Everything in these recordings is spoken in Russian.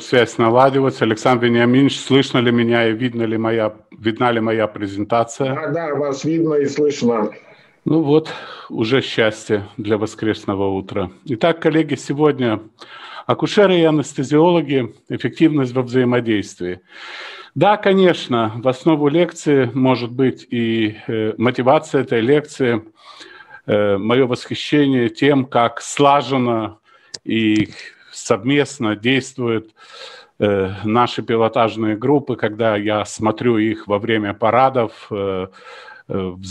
Связь наладилась. Александр Вениаминович, слышно ли меня и видно ли моя, видна ли моя презентация? Да, да, вас видно и слышно. Ну вот, уже счастье для воскресного утра. Итак, коллеги, сегодня акушеры и анестезиологи, эффективность во взаимодействии. Да, конечно, в основу лекции может быть и э, мотивация этой лекции, э, мое восхищение тем, как слаженно и совместно действуют э, наши пилотажные группы, когда я смотрю их во время парадов э, э, в, в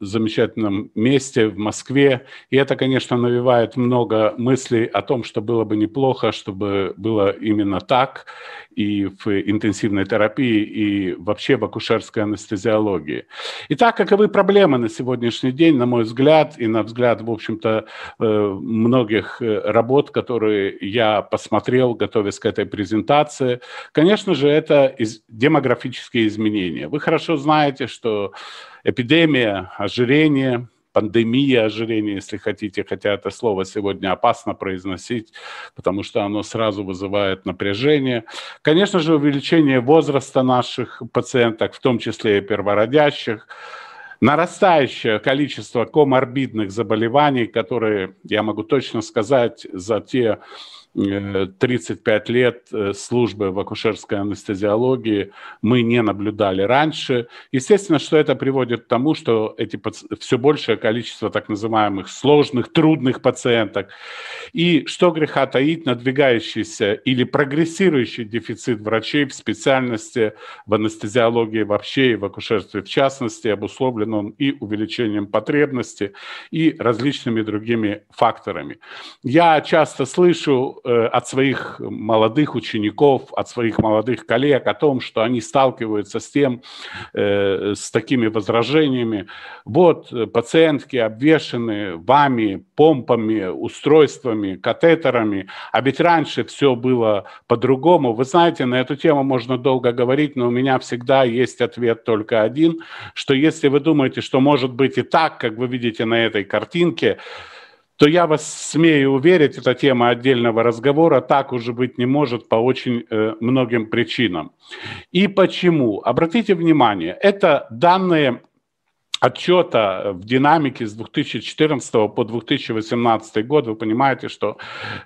замечательном месте, в Москве. И это, конечно, навевает много мыслей о том, что было бы неплохо, чтобы было именно так и в интенсивной терапии, и вообще в акушерской анестезиологии. Итак, каковы проблемы на сегодняшний день, на мой взгляд, и на взгляд, в общем-то, э, многих э, работ, которые я посмотрел, готовясь к этой презентации? Конечно же, это демографические изменения. Вы хорошо знаете, что эпидемия, ожирения пандемия ожирения, если хотите, хотя это слово сегодня опасно произносить, потому что оно сразу вызывает напряжение. Конечно же, увеличение возраста наших пациенток, в том числе и первородящих, нарастающее количество коморбидных заболеваний, которые, я могу точно сказать, за те 35 э, лет э, службы в акушерской анестезиологии мы не наблюдали раньше. Естественно, что это приводит к тому, что эти паци... все большее количество так называемых сложных, трудных пациенток. И что греха таить, надвигающийся или прогрессирующий дефицит врачей в специальности, в анестезиологии вообще и в акушерстве в частности, обусловлен он и увеличением потребности, и различными другими факторами. Я часто слышу Э, от своих молодых учеников, от своих молодых коллег о том, что они сталкиваются с тем, э, с такими возражениями. Вот э, пациентки обвешены вами, помпами, устройствами, катетерами, а ведь раньше все было по-другому. Вы знаете, на эту тему можно долго говорить, но у меня всегда есть ответ только один, что если вы думаете, что может быть и так, как вы видите на этой картинке, то я вас смею уверить, это тема отдельного разговора, так уже быть не может по очень э, многим причинам. И почему? Обратите внимание, это данные отчета в динамике с 2014 по 2018 год, вы понимаете, что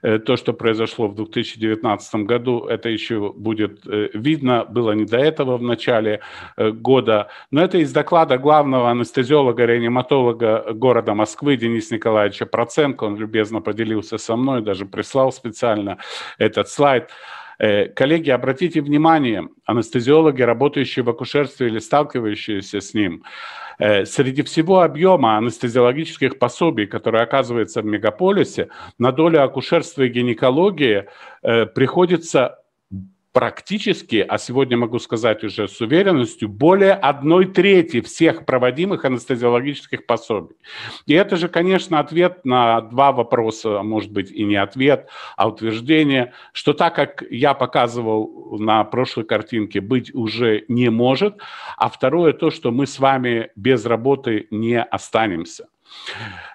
э, то, что произошло в 2019 году, это еще будет э, видно, было не до этого в начале э, года. Но это из доклада главного анестезиолога-реаниматолога города Москвы Дениса Николаевича Проценко, он любезно поделился со мной, даже прислал специально этот слайд. Э, коллеги, обратите внимание, анестезиологи, работающие в акушерстве или сталкивающиеся с ним, э, среди всего объема анестезиологических пособий, которые оказываются в мегаполисе, на долю акушерства и гинекологии э, приходится практически, а сегодня могу сказать уже с уверенностью, более одной трети всех проводимых анестезиологических пособий. И это же, конечно, ответ на два вопроса, а может быть, и не ответ, а утверждение, что так как я показывал на прошлой картинке, быть уже не может, а второе то, что мы с вами без работы не останемся.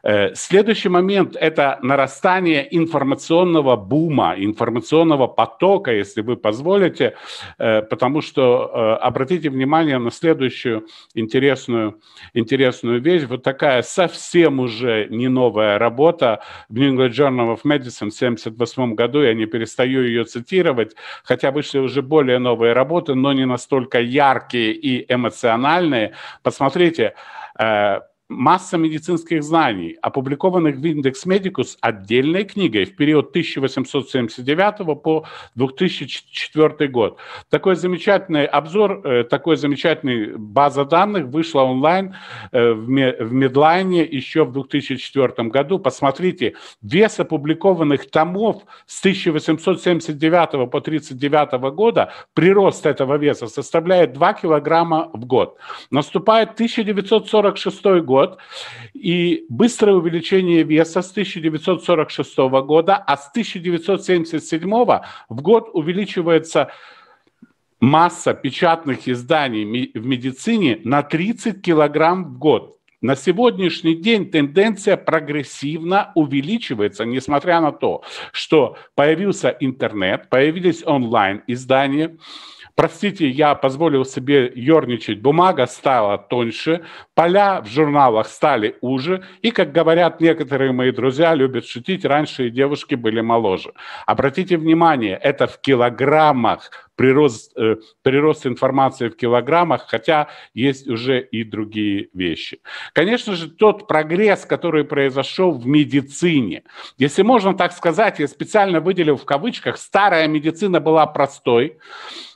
Э, следующий момент – это нарастание информационного бума, информационного потока, если вы позволите, э, потому что э, обратите внимание на следующую интересную, интересную вещь. Вот такая совсем уже не новая работа в New England Journal of Medicine в 1978 году, я не перестаю ее цитировать, хотя вышли уже более новые работы, но не настолько яркие и эмоциональные. Посмотрите, масса медицинских знаний, опубликованных в Индекс Медикус отдельной книгой в период 1879 по 2004 год. Такой замечательный обзор, э, такой замечательный база данных вышла онлайн э, в Медлайне еще в 2004 году. Посмотрите, вес опубликованных томов с 1879 по 1939 года, прирост этого веса составляет 2 килограмма в год. Наступает 1946 год, год, и быстрое увеличение веса с 1946 года, а с 1977 в год увеличивается масса печатных изданий в медицине на 30 килограмм в год. На сегодняшний день тенденция прогрессивно увеличивается, несмотря на то, что появился интернет, появились онлайн-издания, Простите, я позволил себе ерничать. Бумага стала тоньше, поля в журналах стали уже, и, как говорят некоторые мои друзья, любят шутить, раньше и девушки были моложе. Обратите внимание, это в килограммах прирост, э, прирост информации в килограммах, хотя есть уже и другие вещи. Конечно же, тот прогресс, который произошел в медицине, если можно так сказать, я специально выделил в кавычках, старая медицина была простой,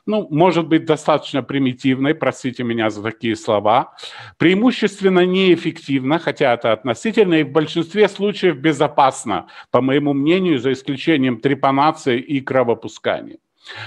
ну, может быть, достаточно примитивной, простите меня за такие слова, преимущественно неэффективно, хотя это относительно, и в большинстве случаев безопасно, по моему мнению, за исключением трепанации и кровопускания.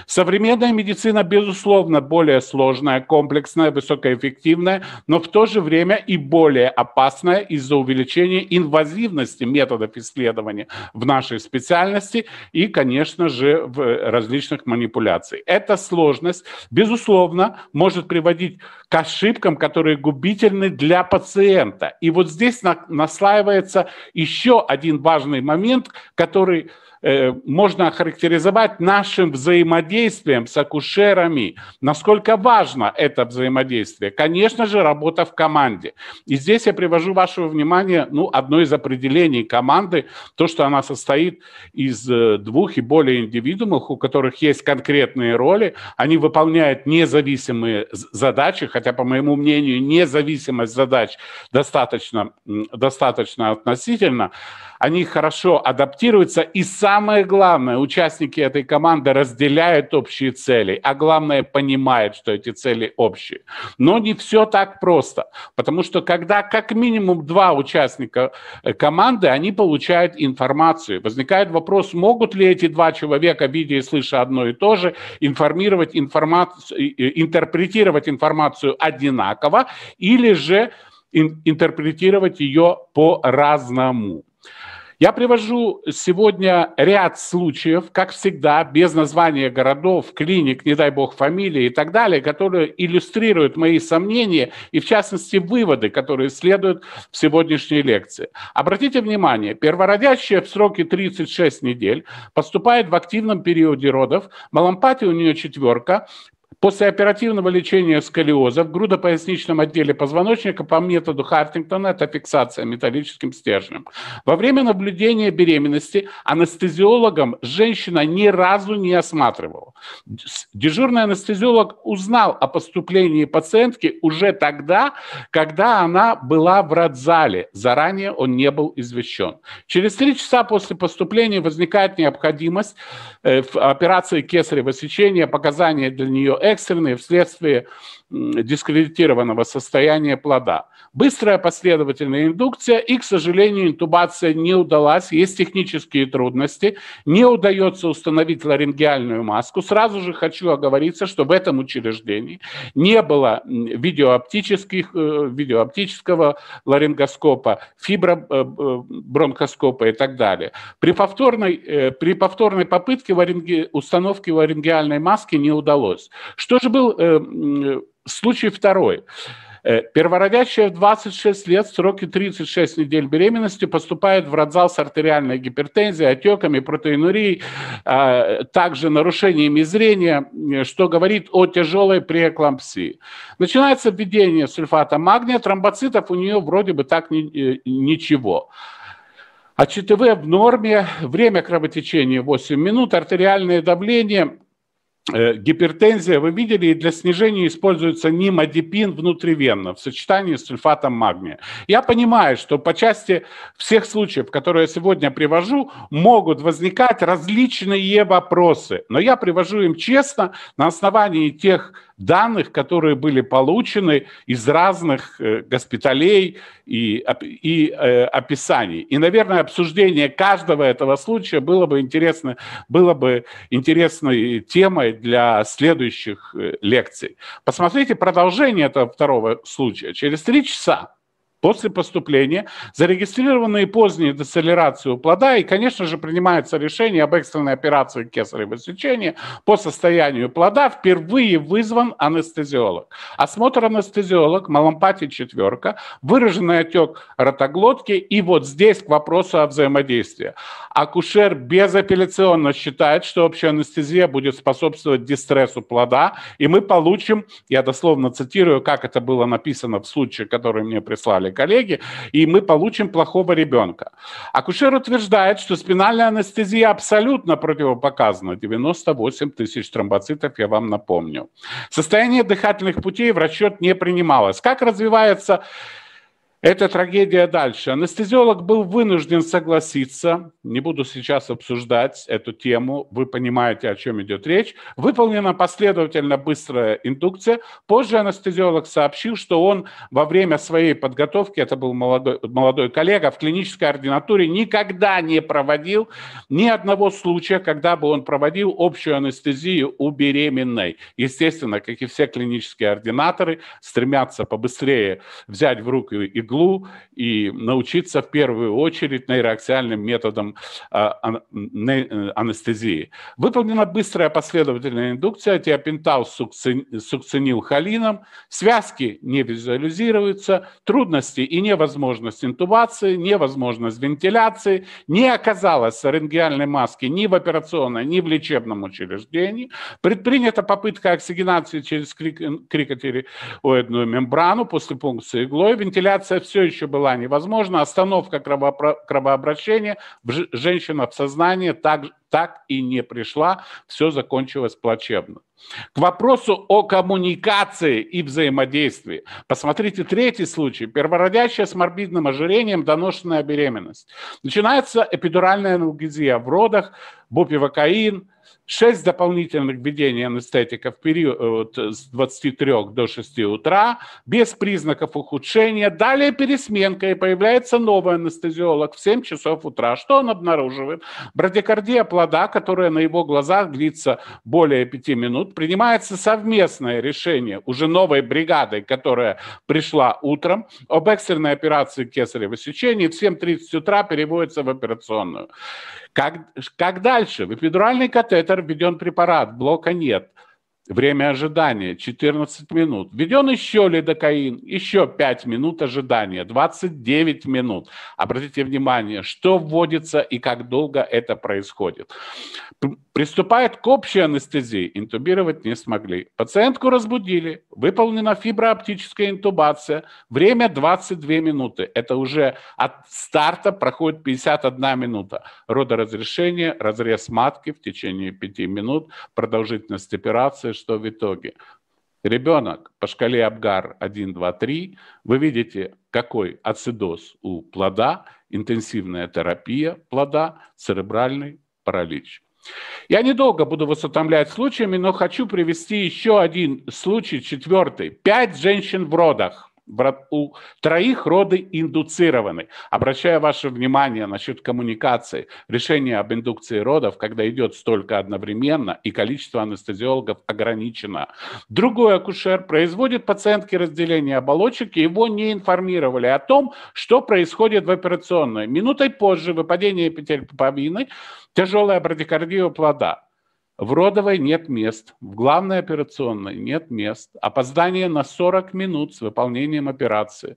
Современная медицина, безусловно, более сложная, комплексная, высокоэффективная, но в то же время и более опасная из-за увеличения инвазивности методов исследования в нашей специальности и, конечно же, в э, различных манипуляций. Эта сложность, безусловно, может приводить к ошибкам, которые губительны для пациента. И вот здесь наслаивается еще один важный момент, который Э, можно охарактеризовать нашим взаимодействием с акушерами. Насколько важно это взаимодействие? Конечно же, работа в команде. И здесь я привожу вашего внимания ну, одно из определений команды, то, что она состоит из э, двух и более индивидуумов, у которых есть конкретные роли, они выполняют независимые задачи, хотя, по моему мнению, независимость задач достаточно, достаточно относительно они хорошо адаптируются, и самое главное, участники этой команды разделяют общие цели, а главное, понимают, что эти цели общие. Но не все так просто, потому что когда как минимум два участника э, команды, они получают информацию. Возникает вопрос, могут ли эти два человека, видя и слыша одно и то же, информировать информацию, интерпретировать информацию одинаково или же интерпретировать ее по-разному. Я привожу сегодня ряд случаев, как всегда, без названия городов, клиник, не дай бог фамилии и так далее, которые иллюстрируют мои сомнения и, в частности, выводы, которые следуют в сегодняшней лекции. Обратите внимание, первородящая в сроке 36 недель поступает в активном периоде родов, маломпатия у нее четверка, После оперативного лечения сколиоза в грудопоясничном отделе позвоночника по методу Хартингтона это фиксация металлическим стержнем. Во время наблюдения беременности анестезиологом женщина ни разу не осматривала. Дежурный анестезиолог узнал о поступлении пациентки уже тогда, когда она была в родзале. Заранее он не был извещен. Через три часа после поступления возникает необходимость э, в операции кесарево сечения, показания для нее экстренные вследствие дискредитированного состояния плода. Быстрая последовательная индукция и, к сожалению, интубация не удалась, есть технические трудности, не удается установить ларингеальную маску. Сразу же хочу оговориться, что в этом учреждении не было видеооптических, э, видеооптического ларингоскопа, фибробронкоскопа э, э, и так далее. При повторной, при повторной попытке ларинги, установки ларингеальной маски не удалось. Что же был э, случай второй? Э, первородящая в 26 лет, сроки 36 недель беременности, поступает в родзал с артериальной гипертензией, отеками, протеинурией, а также нарушениями зрения, э, что говорит о тяжелой преэклампсии. Начинается введение сульфата магния, тромбоцитов у нее вроде бы так э, ничего. А ЧТВ в норме, время кровотечения 8 минут, артериальное давление Э, гипертензия, вы видели, для снижения используется нимодипин внутривенно в сочетании с сульфатом магния. Я понимаю, что по части всех случаев, которые я сегодня привожу, могут возникать различные вопросы, но я привожу им честно на основании тех данных, которые были получены из разных э, госпиталей и, и э, описаний. И, наверное, обсуждение каждого этого случая было бы, интересно, было бы интересной темой для следующих э, лекций. Посмотрите продолжение этого второго случая. Через три часа после поступления, зарегистрированные поздние децелерации у плода, и, конечно же, принимается решение об экстренной операции кесарево сечения по состоянию плода, впервые вызван анестезиолог. Осмотр анестезиолог, маломпатия четверка, выраженный отек ротоглотки, и вот здесь к вопросу о взаимодействии. Акушер безапелляционно считает, что общая анестезия будет способствовать дистрессу плода, и мы получим, я дословно цитирую, как это было написано в случае, который мне прислали мои коллеги, и мы получим плохого ребенка. Акушер утверждает, что спинальная анестезия абсолютно противопоказана. 98 тысяч тромбоцитов, я вам напомню. Состояние дыхательных путей в расчет не принималось. Как развивается эта трагедия дальше. Анестезиолог был вынужден согласиться, не буду сейчас обсуждать эту тему, вы понимаете, о чем идет речь. Выполнена последовательно быстрая индукция. Позже анестезиолог сообщил, что он во время своей подготовки, это был молодой, молодой коллега, в клинической ординатуре никогда не проводил ни одного случая, когда бы он проводил общую анестезию у беременной. Естественно, как и все клинические ординаторы, стремятся побыстрее взять в руки иглу, иглу и научиться в первую очередь нейроаксиальным методом а, а, э, анестезии. Выполнена быстрая последовательная индукция, тиопентал с сукцинилхолином, связки не визуализируются, трудности и невозможность интубации, невозможность вентиляции, не оказалось сарингиальной маски ни в операционной, ни в лечебном учреждении. Предпринята попытка оксигенации через крикотироидную мембрану после пункции иглой. Вентиляция все еще была невозможна. Остановка кровообращения, женщина в сознании так, так и не пришла, все закончилось плачевно. К вопросу о коммуникации и взаимодействии. Посмотрите третий случай. Первородящая с морбидным ожирением, доношенная беременность. Начинается эпидуральная аналгезия в родах, бупивокаин, 6 дополнительных введений анестетика в период э, э, с 23 до 6 утра, без признаков ухудшения. Далее пересменка, и появляется новый анестезиолог в 7 часов утра. Что он обнаруживает? Брадикардия плода, которая на его глазах длится более 5 минут, принимается совместное решение уже новой бригадой, которая пришла утром, об экстренной операции кесарево сечения. В 7.30 утра переводится в операционную. Как, как дальше? В эпидуральный катетер введен препарат, блока нет. Время ожидания 14 минут. Введен еще лидокаин, еще 5 минут ожидания, 29 минут. Обратите внимание, что вводится и как долго это происходит. Приступает к общей анестезии. Интубировать не смогли. Пациентку разбудили. Выполнена фиброоптическая интубация. Время 22 минуты. Это уже от старта проходит 51 минута. Родоразрешение, разрез матки в течение 5 минут, продолжительность операции, что в итоге. Ребенок по шкале Абгар 1, 2, 3. Вы видите, какой ацидоз у плода, интенсивная терапия плода, церебральный паралич. Я недолго буду вас утомлять случаями, но хочу привести еще один случай, четвертый. Пять женщин в родах у троих роды индуцированы. Обращаю ваше внимание насчет коммуникации. Решение об индукции родов, когда идет столько одновременно и количество анестезиологов ограничено. Другой акушер производит пациентке разделение оболочек, и его не информировали о том, что происходит в операционной. Минутой позже выпадение петель пуповины, тяжелая брадикардия плода. В родовой нет мест, в главной операционной нет мест, опоздание на 40 минут с выполнением операции.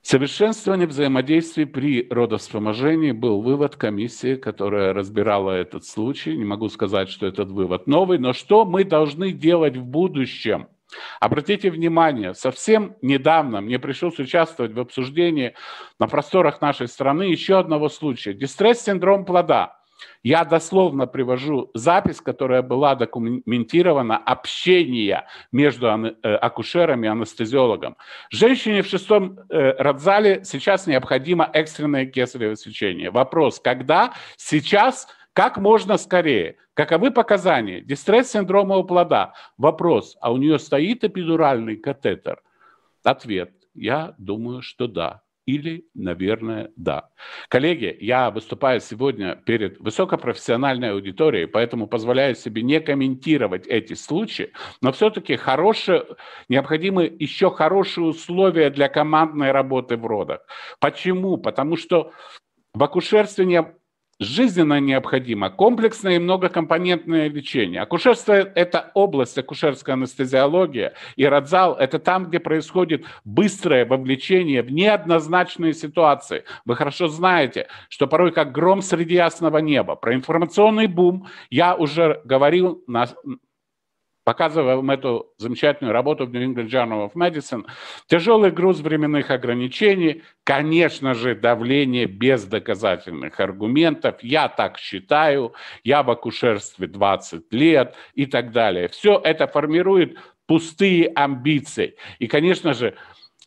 Совершенствование взаимодействий при родовспоможении был вывод комиссии, которая разбирала этот случай. Не могу сказать, что этот вывод новый, но что мы должны делать в будущем – Обратите внимание, совсем недавно мне пришлось участвовать в обсуждении на просторах нашей страны еще одного случая. Дистресс-синдром плода. Я дословно привожу запись, которая была документирована, общение между э, акушером и анестезиологом. Женщине в шестом э, родзале сейчас необходимо экстренное кесарево сечение. Вопрос, когда? Сейчас? Как можно скорее? Каковы показания? Дистресс синдрома у плода. Вопрос, а у нее стоит эпидуральный катетер? Ответ, я думаю, что да или, наверное, да. Коллеги, я выступаю сегодня перед высокопрофессиональной аудиторией, поэтому позволяю себе не комментировать эти случаи, но все-таки хорошие, необходимы еще хорошие условия для командной работы в родах. Почему? Потому что в акушерстве не Жизненно необходимо комплексное и многокомпонентное лечение. Акушерство – это область, акушерская анестезиология, и родзал – это там, где происходит быстрое вовлечение в неоднозначные ситуации. Вы хорошо знаете, что порой как гром среди ясного неба. Про информационный бум я уже говорил на вам эту замечательную работу в New England Journal of Medicine. Тяжелый груз временных ограничений, конечно же, давление без доказательных аргументов. Я так считаю, я в акушерстве 20 лет и так далее. Все это формирует пустые амбиции. И, конечно же,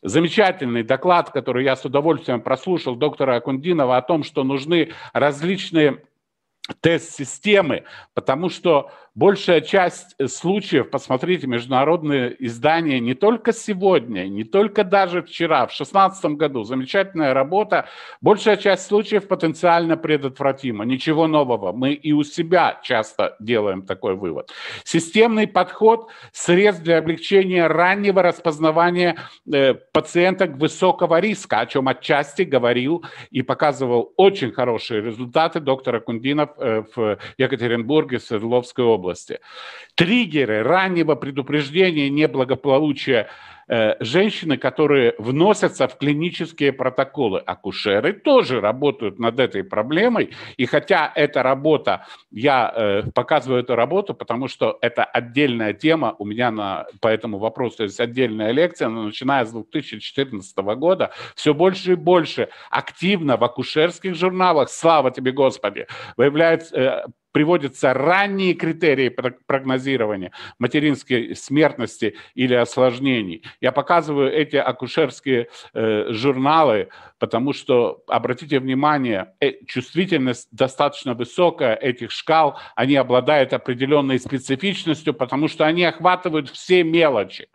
замечательный доклад, который я с удовольствием прослушал доктора Акундинова о том, что нужны различные тест-системы, потому что большая часть э, случаев, посмотрите, международные издания не только сегодня, не только даже вчера, в 2016 году, замечательная работа, большая часть случаев потенциально предотвратима, ничего нового. Мы и у себя часто делаем такой вывод. Системный подход – средств для облегчения раннего распознавания э, пациенток высокого риска, о чем отчасти говорил и показывал очень хорошие результаты доктора Кундинов Э, в Екатеринбурге, Свердловской области. Триггеры раннего предупреждения неблагополучия Э, женщины, которые вносятся в клинические протоколы. Акушеры тоже работают над этой проблемой. И хотя эта работа, я э, показываю эту работу, потому что это отдельная тема у меня на, по этому вопросу есть отдельная лекция, но начиная с 2014 года все больше и больше активно в акушерских журналах, слава тебе, Господи, выявляются э, приводятся ранние критерии прогнозирования материнской смертности или осложнений. Я показываю эти акушерские э, журналы, потому что, обратите внимание, э, чувствительность достаточно высокая этих шкал, они обладают определенной специфичностью, потому что они охватывают все мелочи.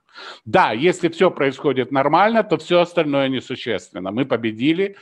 Да, если все происходит нормально, то все остальное несущественно. Мы победили,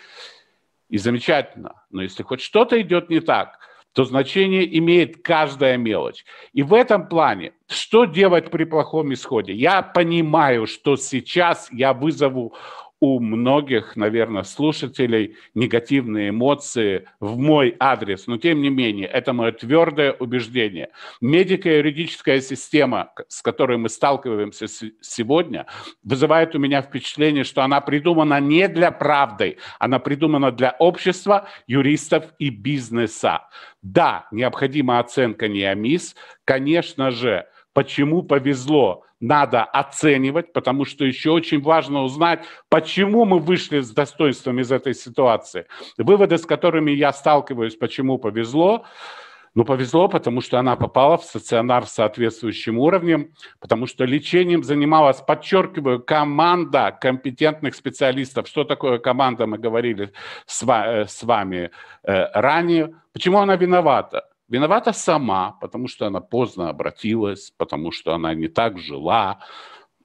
и замечательно. Но если хоть что-то идет не так – то значение имеет каждая мелочь. И в этом плане, что делать при плохом исходе? Я понимаю, что сейчас я вызову у многих, наверное, слушателей негативные эмоции в мой адрес, но тем не менее, это мое твердое убеждение. Медико-юридическая система, с которой мы сталкиваемся сегодня, вызывает у меня впечатление, что она придумана не для правды, она придумана для общества, юристов и бизнеса. Да, необходима оценка НИАМИС, конечно же, почему повезло. Надо оценивать, потому что еще очень важно узнать, почему мы вышли с достоинством из этой ситуации. Выводы, с которыми я сталкиваюсь, почему повезло. Ну, повезло, потому что она попала в стационар с соответствующим уровнем, потому что лечением занималась, подчеркиваю, команда компетентных специалистов. Что такое команда, мы говорили с э, вами э, ранее. Почему она виновата? Виновата сама, потому что она поздно обратилась, потому что она не так жила,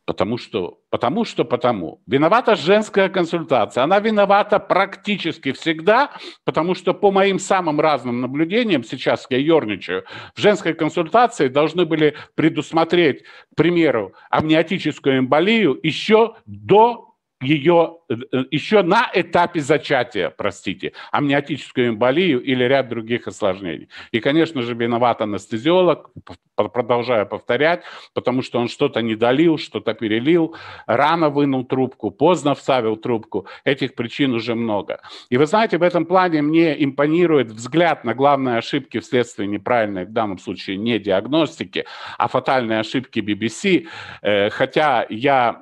потому что, потому что, потому. Виновата женская консультация. Она виновата практически всегда, потому что по моим самым разным наблюдениям, сейчас я ерничаю, в женской консультации должны были предусмотреть, к примеру, амниотическую эмболию еще до ее Э, э, еще на этапе зачатия, простите, амниотическую эмболию или ряд других осложнений. И, конечно же, виноват анестезиолог, продолжаю повторять, потому что он что-то не долил, что-то перелил, рано вынул трубку, поздно вставил трубку. Этих причин уже много. И вы знаете, в этом плане мне импонирует взгляд на главные ошибки вследствие неправильной, в данном случае, не диагностики, а фатальные ошибки BBC. Э, хотя я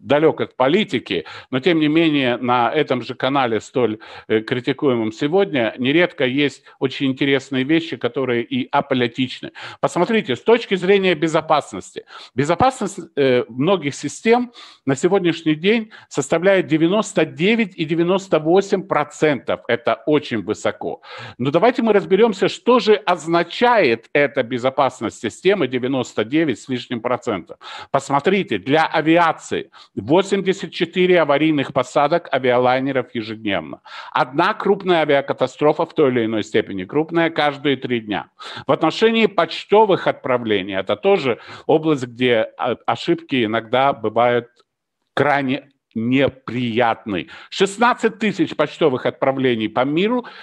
далек от политики, но, тем не менее, на этом же канале, столь э, критикуемом сегодня, нередко есть очень интересные вещи, которые и аполитичны. Посмотрите, с точки зрения безопасности. Безопасность э, многих систем на сегодняшний день составляет 99 и 98 процентов. Это очень высоко. Но давайте мы разберемся, что же означает эта безопасность системы 99 с лишним процентов. Посмотрите, для авиации 84 4 аварийных посадок авиалайнеров ежедневно. Одна крупная авиакатастрофа в той или иной степени крупная каждые три дня. В отношении почтовых отправлений, это тоже область, где а, ошибки иногда бывают крайне неприятны. 16 тысяч почтовых отправлений по миру –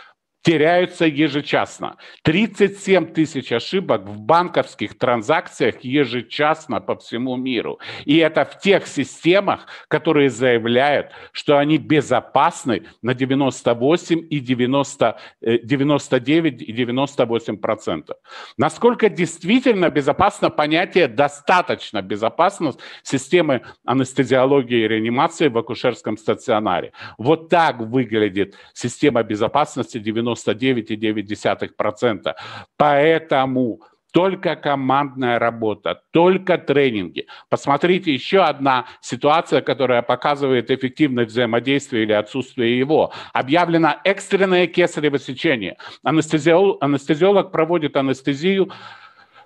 теряются ежечасно. 37 тысяч ошибок в банковских транзакциях ежечасно по всему миру. И это в тех системах, которые заявляют, что они безопасны на 98 и 90, 99 э, и 98 процентов. Насколько действительно безопасно понятие «достаточно безопасно» системы анестезиологии и реанимации в акушерском стационаре. Вот так выглядит система безопасности 90 99,9%. Поэтому только командная работа, только тренинги. Посмотрите, еще одна ситуация, которая показывает эффективное взаимодействие или отсутствие его. Объявлено экстренное кесарево сечение. Анестезиолог, анестезиолог проводит анестезию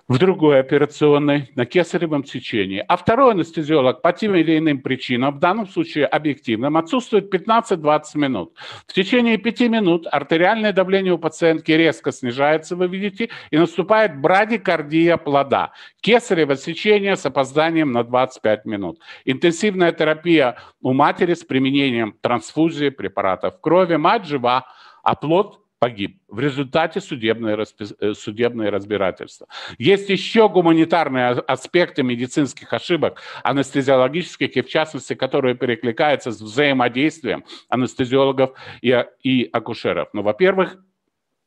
в другой операционной на кесаревом сечении, а второй анестезиолог по тем или иным причинам, в данном случае объективным, отсутствует 15-20 минут. В течение 5 минут артериальное давление у пациентки резко снижается, вы видите, и наступает брадикардия плода. Кесарево сечение с опозданием на 25 минут. Интенсивная терапия у матери с применением трансфузии, препаратов крови. Мать жива, а плод погиб в результате судебное, э, судебное разбирательство. Есть еще гуманитарные аспекты медицинских ошибок, анестезиологических и в частности, которые перекликаются с взаимодействием анестезиологов и, и акушеров. Но, ну, во-первых,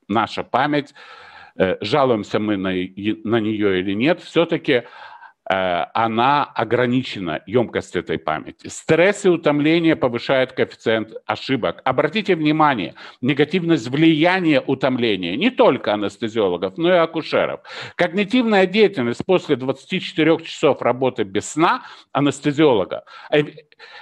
наша память, э, жалуемся мы на, на нее или нет, все-таки Э, она ограничена, емкость этой памяти. Стресс и утомление повышают коэффициент ошибок. Обратите внимание, негативность влияния утомления не только анестезиологов, но и акушеров. Когнитивная деятельность после 24 часов работы без сна анестезиолога э,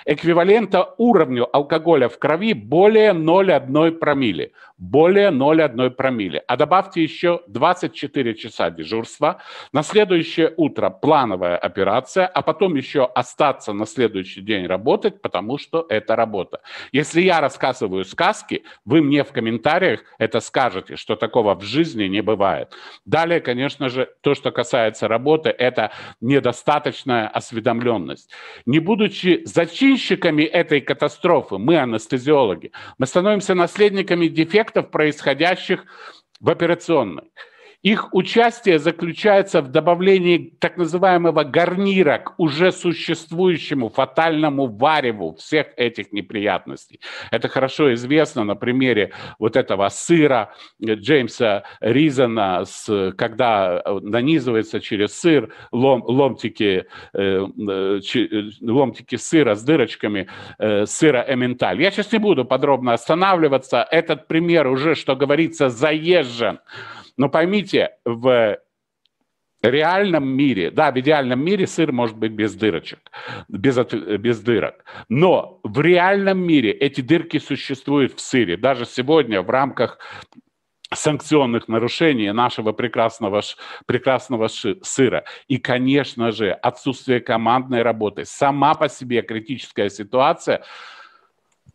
эквивалента уровню алкоголя в крови более 0,1 промили, Более 0,1 промили. А добавьте еще 24 часа дежурства. На следующее утро планово плановая операция, а потом еще остаться на следующий день работать, потому что это работа. Если я рассказываю сказки, вы мне в комментариях это скажете, что такого в жизни не бывает. Далее, конечно же, то, что касается работы, это недостаточная осведомленность. Не будучи зачинщиками этой катастрофы, мы анестезиологи, мы становимся наследниками дефектов, происходящих в операционной. Их участие заключается в добавлении так называемого гарнира к уже существующему фатальному вареву всех этих неприятностей. Это хорошо известно на примере вот этого сыра Джеймса Ризана, с, когда э, нанизывается через сыр лом, ломтики, э, э ч, э, ломтики сыра с дырочками э, сыра эменталь. Я сейчас не буду подробно останавливаться. Этот пример уже, что говорится, заезжен. Но поймите, в реальном мире, да, в идеальном мире сыр может быть без дырочек, без, без дырок, но в реальном мире эти дырки существуют в сыре. Даже сегодня в рамках санкционных нарушений нашего прекрасного, прекрасного сыра. И, конечно же, отсутствие командной работы. Сама по себе критическая ситуация –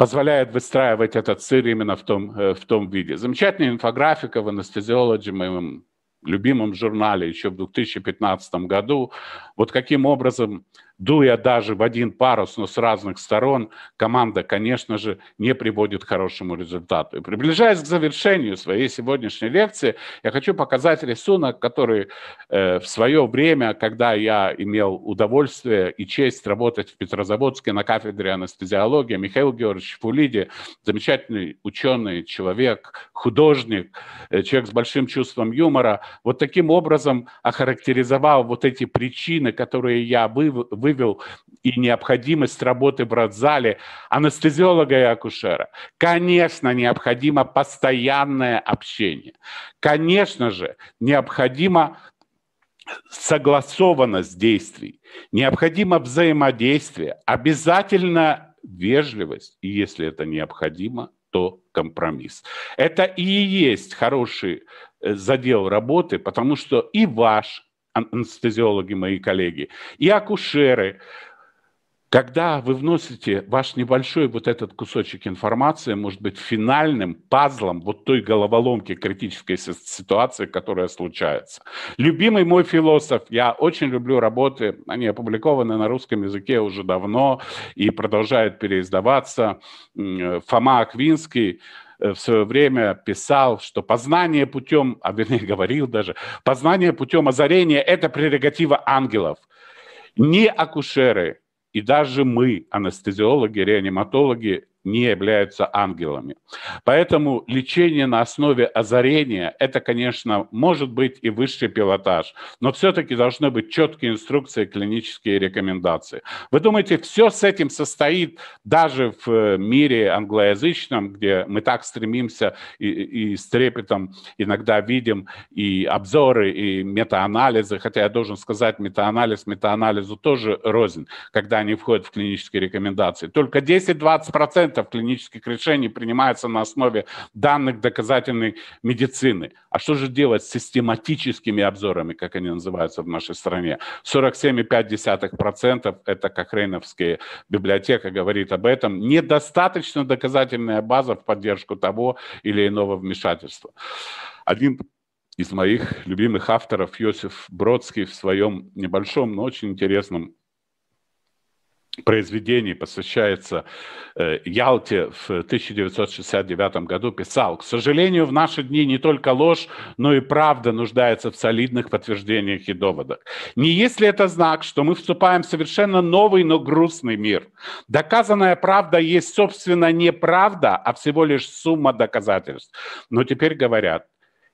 позволяет выстраивать этот сыр именно в том, э, в том виде. Замечательная инфографика в анестезиологии, моем любимом журнале еще в 2015 году. Вот каким образом дуя даже в один парус, но с разных сторон, команда, конечно же, не приводит к хорошему результату. И приближаясь к завершению своей сегодняшней лекции, я хочу показать рисунок, который э, в свое время, когда я имел удовольствие и честь работать в Петрозаводске на кафедре анестезиологии, Михаил Георгиевич Фулиди, замечательный ученый, человек, художник, э, человек с большим чувством юмора, вот таким образом охарактеризовал вот эти причины, которые я вы, вы прыгал, и необходимость работы в родзале анестезиолога и акушера. Конечно, необходимо постоянное общение. Конечно же, необходимо согласованность действий, необходимо взаимодействие, обязательно вежливость, и если это необходимо, то компромисс. Это и есть хороший э, задел работы, потому что и ваш анестезиологи, мои коллеги, и акушеры. Когда вы вносите ваш небольшой вот этот кусочек информации, может быть, финальным пазлом вот той головоломки критической ситуации, которая случается. Любимый мой философ, я очень люблю работы, они опубликованы на русском языке уже давно и продолжают переиздаваться, э, Фома Аквинский – Э, в свое время писал, что познание путем, а вернее говорил даже, познание путем озарения – это прерогатива ангелов. Не акушеры и даже мы, анестезиологи, реаниматологи, не являются ангелами. Поэтому лечение на основе озарения – это, конечно, может быть и высший пилотаж, но все-таки должны быть четкие инструкции, клинические рекомендации. Вы думаете, все с этим состоит даже в э, мире англоязычном, где мы так стремимся и, и с трепетом иногда видим и обзоры, и метаанализы, хотя я должен сказать, метаанализ метаанализу тоже рознь, когда они входят в клинические рекомендации. Только 10-20% пациентов клинических решений принимается на основе данных доказательной медицины. А что же делать с систематическими обзорами, как они называются в нашей стране? 47,5% это Кохрейновская библиотека говорит об этом. Недостаточно доказательная база в поддержку того или иного вмешательства. Один из моих любимых авторов, Йосиф Бродский, в своем небольшом, но очень интересном произведений посвящается э, Ялте, в 1969 году писал, «К сожалению, в наши дни не только ложь, но и правда нуждается в солидных подтверждениях и доводах. Не есть ли это знак, что мы вступаем в совершенно новый, но грустный мир? Доказанная правда есть, собственно, не правда, а всего лишь сумма доказательств. Но теперь говорят,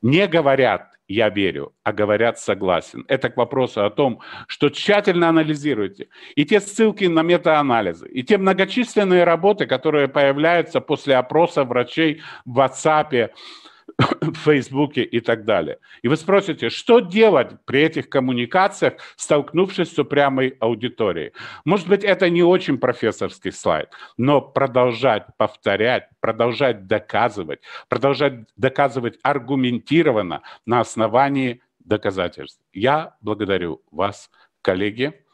не говорят «я верю», а говорят «согласен». Это к вопросу о том, что тщательно анализируйте и те ссылки на метаанализы, и те многочисленные работы, которые появляются после опроса врачей в WhatsApp, в Фейсбуке и так далее. И вы спросите, что делать при этих коммуникациях, столкнувшись с упрямой аудиторией? Может быть, это не очень профессорский слайд, но продолжать повторять, продолжать доказывать, продолжать доказывать аргументированно на основании доказательств. Я благодарю вас, коллеги.